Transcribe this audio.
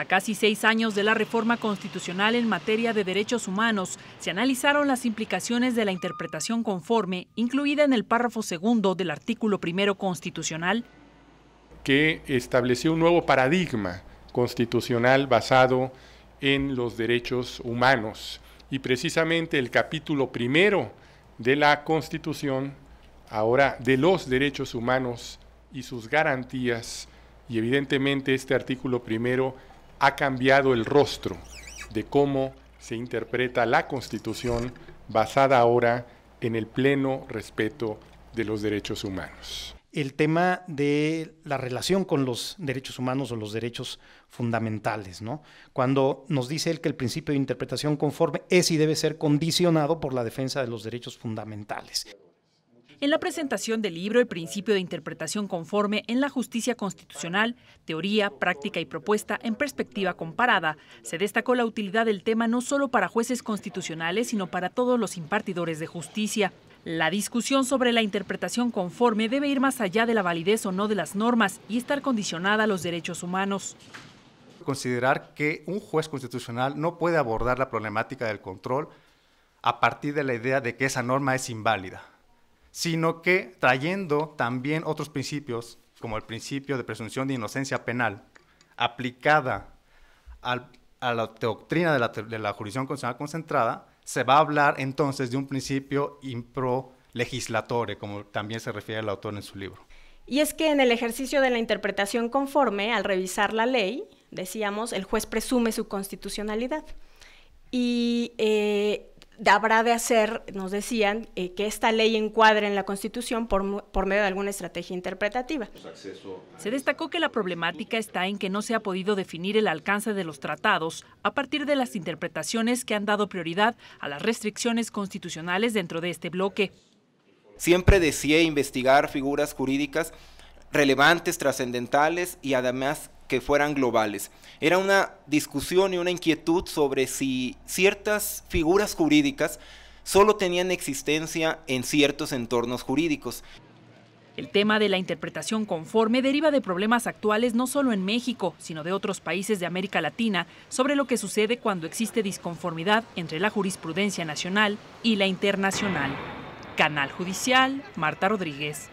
A casi seis años de la reforma constitucional en materia de derechos humanos, se analizaron las implicaciones de la interpretación conforme, incluida en el párrafo segundo del artículo primero constitucional, que estableció un nuevo paradigma constitucional basado en los derechos humanos. Y precisamente el capítulo primero de la Constitución, ahora de los derechos humanos y sus garantías, y evidentemente este artículo primero ha cambiado el rostro de cómo se interpreta la Constitución basada ahora en el pleno respeto de los derechos humanos. El tema de la relación con los derechos humanos o los derechos fundamentales, ¿no? Cuando nos dice él que el principio de interpretación conforme es y debe ser condicionado por la defensa de los derechos fundamentales en la presentación del libro El principio de interpretación conforme en la justicia constitucional, teoría, práctica y propuesta en perspectiva comparada, se destacó la utilidad del tema no solo para jueces constitucionales, sino para todos los impartidores de justicia. La discusión sobre la interpretación conforme debe ir más allá de la validez o no de las normas y estar condicionada a los derechos humanos considerar que un juez constitucional no puede abordar la problemática del control a partir de la idea de que esa norma es inválida sino que trayendo también otros principios, como el principio de presunción de inocencia penal, aplicada a la doctrina de la, jurisdicción constitucional concentrada, se va a hablar entonces de un principio impro legislatore, como también se refiere el autor en su libro. Y es que en el ejercicio de la interpretación conforme, al revisar la ley, decíamos, el juez presume su constitucionalidad. Y eh, habrá de hacer, nos decían, eh, que esta ley encuadre en la Constitución por, por medio de alguna estrategia interpretativa. Pues, se destacó que la problemática está en que no se ha podido definir el alcance de los tratados a partir de las interpretaciones que han dado prioridad a las restricciones constitucionales dentro de este bloque. Siempre decía investigar figuras jurídicas relevantes, trascendentales y además que fueran globales. Era una discusión y una inquietud sobre si ciertas figuras jurídicas solo tenían existencia en ciertos entornos jurídicos. El tema de la interpretación conforme deriva de problemas actuales no solo en México, sino de otros países de América Latina, sobre lo que sucede cuando existe disconformidad entre la jurisprudencia nacional y la internacional. Canal Judicial, Marta Rodríguez.